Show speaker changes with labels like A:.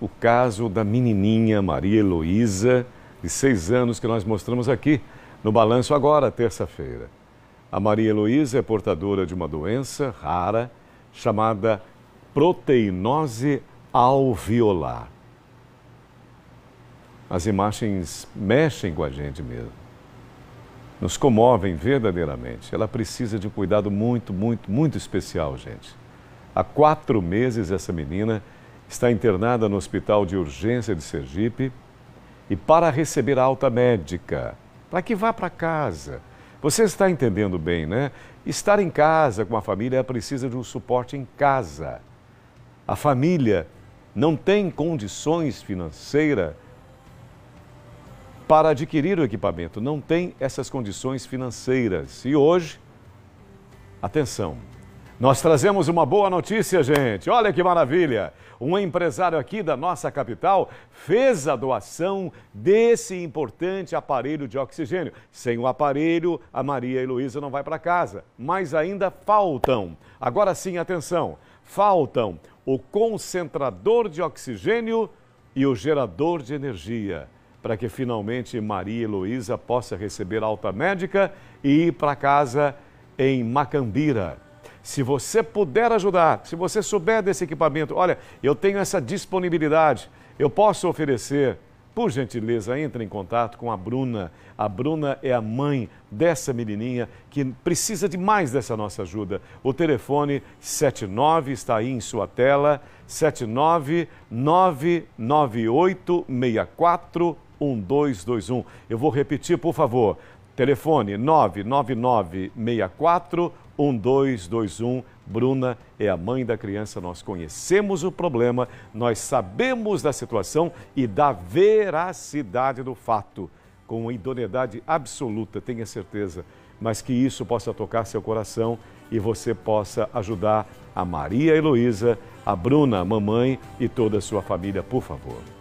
A: o caso da menininha Maria Heloísa, de seis anos, que nós mostramos aqui no Balanço Agora, terça-feira. A Maria Heloísa é portadora de uma doença rara chamada proteinose alveolar. As imagens mexem com a gente mesmo. Nos comovem verdadeiramente. Ela precisa de um cuidado muito, muito, muito especial, gente. Há quatro meses, essa menina está internada no Hospital de Urgência de Sergipe e para receber alta médica, para que vá para casa. Você está entendendo bem, né? Estar em casa com a família precisa de um suporte em casa. A família não tem condições financeiras para adquirir o equipamento, não tem essas condições financeiras. E hoje, atenção, nós trazemos uma boa notícia, gente. Olha que maravilha! Um empresário aqui da nossa capital fez a doação desse importante aparelho de oxigênio. Sem o aparelho, a Maria Heloísa não vai para casa. Mas ainda faltam. Agora sim, atenção: faltam o concentrador de oxigênio e o gerador de energia. Para que finalmente Maria Heloísa possa receber alta médica e ir para casa em Macambira. Se você puder ajudar, se você souber desse equipamento, olha, eu tenho essa disponibilidade, eu posso oferecer. Por gentileza, entre em contato com a Bruna. A Bruna é a mãe dessa menininha que precisa de mais dessa nossa ajuda. O telefone 79 está aí em sua tela, 79998641221. Eu vou repetir, por favor. Telefone 99964 1221. Bruna é a mãe da criança, nós conhecemos o problema, nós sabemos da situação e da veracidade do fato. Com idoneidade absoluta, tenha certeza, mas que isso possa tocar seu coração e você possa ajudar a Maria Heloísa, a Bruna, a mamãe e toda a sua família, por favor.